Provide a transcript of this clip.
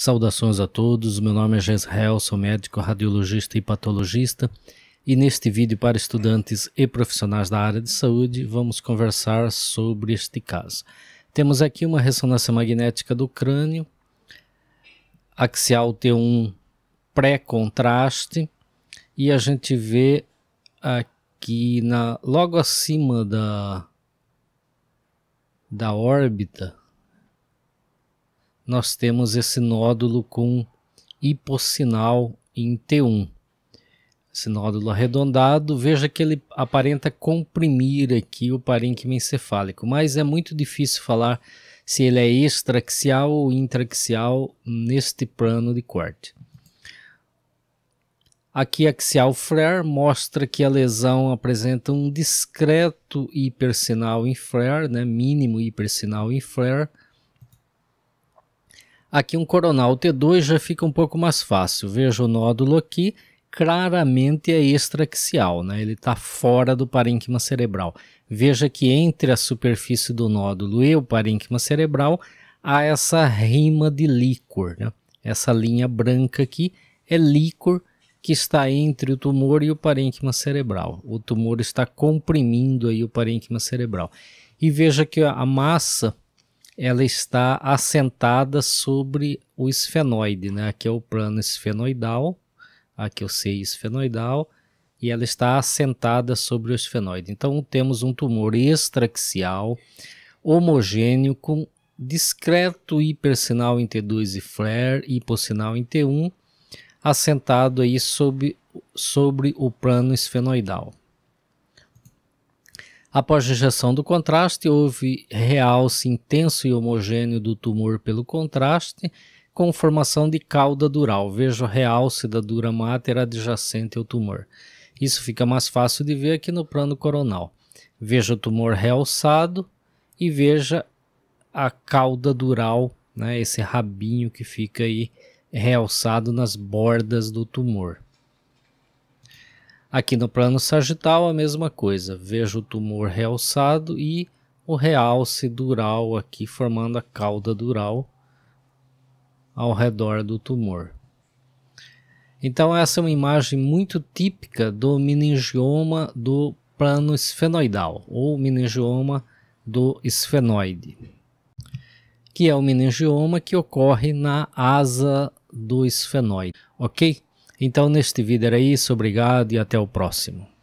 Saudações a todos, meu nome é Jezreel, sou médico, radiologista e patologista e neste vídeo para estudantes e profissionais da área de saúde vamos conversar sobre este caso. Temos aqui uma ressonância magnética do crânio, axial T1 pré-contraste e a gente vê aqui na, logo acima da, da órbita nós temos esse nódulo com hipossinal em T1. Esse nódulo arredondado, veja que ele aparenta comprimir aqui o parênquima encefálico, mas é muito difícil falar se ele é extraxial ou intraxial neste plano de corte. Aqui axial flare mostra que a lesão apresenta um discreto hipersinal em flare, né, mínimo hipersinal em flare, Aqui um coronal T2 já fica um pouco mais fácil. Veja o nódulo aqui, claramente é extraxial, né? ele está fora do parênquima cerebral. Veja que entre a superfície do nódulo e o parênquima cerebral há essa rima de líquor. Né? Essa linha branca aqui é líquor que está entre o tumor e o parênquima cerebral. O tumor está comprimindo aí o parênquima cerebral. E veja que a massa ela está assentada sobre o esfenoide, né? Aqui é o plano esfenoidal, aqui eu o esfenoidal, e ela está assentada sobre o esfenoide. Então temos um tumor extraxial homogêneo com discreto hipersinal em T2 e flare, hipossinal em T1, assentado aí sobre, sobre o plano esfenoidal. Após rejeição do contraste, houve realce intenso e homogêneo do tumor pelo contraste, com formação de cauda dural. Veja o realce da dura mater adjacente ao tumor. Isso fica mais fácil de ver aqui no plano coronal. Veja o tumor realçado e veja a cauda dural, né, esse rabinho que fica aí realçado nas bordas do tumor. Aqui no plano sagital, a mesma coisa. Vejo o tumor realçado e o realce dural aqui, formando a cauda dural ao redor do tumor. Então, essa é uma imagem muito típica do meningioma do plano esfenoidal, ou meningioma do esfenoide, que é o meningioma que ocorre na asa do esfenoide, ok? Então, neste vídeo era isso, obrigado e até o próximo.